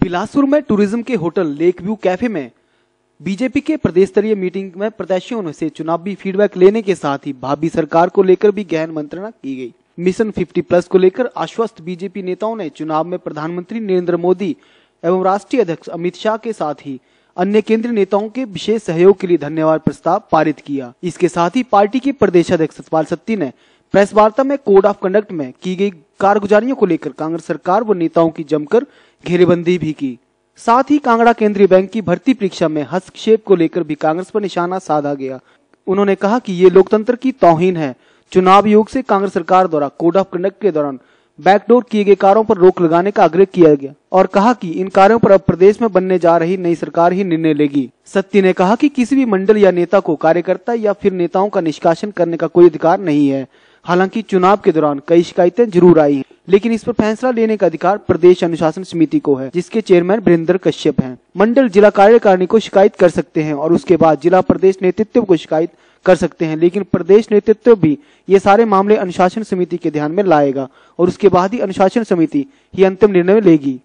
बिलासपुर में टूरिज्म के hotel lake view cafe में बीजेपी के प्रदेश स्तरीय मीटिंग में प्रत्याशियों से चुनावी फीडबैक लेने के साथ ही भाभी सरकार को लेकर भी गहन मंत्रणा की गई मिशन 50 प्लस को लेकर आश्वस्त बीजेपी नेताओं ने चुनाव में प्रधानमंत्री नरेंद्र मोदी एवं राष्ट्रीय अध्यक्ष अमित शाह के साथ ही अन्य केंद्रीय नेताओं के विशेष सहयोग के लिए धन्यवाद प्रस्ताव पारित किया इसके साथ ही पार्टी के प्रदेश अध्यक्ष सतपाल सत्ती ने प्रेस वार्ता में कोड ऑफ कंडक्ट में की गई कारगुजारियों को लेकर कांग्रेस सरकार व नेताओं की जमकर घेरेबंदी भी की साथ ही कांगड़ा केंद्रीय बैंक की भर्ती परीक्षा में हस्तक्षेप को लेकर भी कांग्रेस पर निशाना साधा गया उन्होंने कहा कि ये लोकतंत्र की तोहिन है चुनाव योग से कांग्रेस सरकार द्वारा कोड ऑफ कंडक्ट के दौरान बैकडोर किए गए कारों पर रोक लगाने का आग्रह किया गया और कहा कि इन कार्यों पर अब प्रदेश में बनने जा रही नई सरकार ही निर्णय लेगी सत्ती ने कहा कि किसी भी मंडल या नेता को कार्यकर्ता या फिर नेताओं का निष्कासन करने का कोई अधिकार नहीं है हालांकि चुनाव के दौरान कई शिकायतें जरूर आई लेकिन इस पर फैसला लेने का अधिकार प्रदेश अनुशासन समिति को है जिसके चेयरमैन वीरेंद्र कश्यप हैं मंडल जिला कार्यकारिणी को शिकायत कर सकते हैं और उसके बाद जिला प्रदेश नेतृत्व को शिकायत कर सकते हैं लेकिन प्रदेश नेतृत्व भी ये सारे मामले अनुशासन समिति के ध्यान में लाएगा और उसके बाद ही अनुशासन समिति ही अंतिम निर्णय लेगी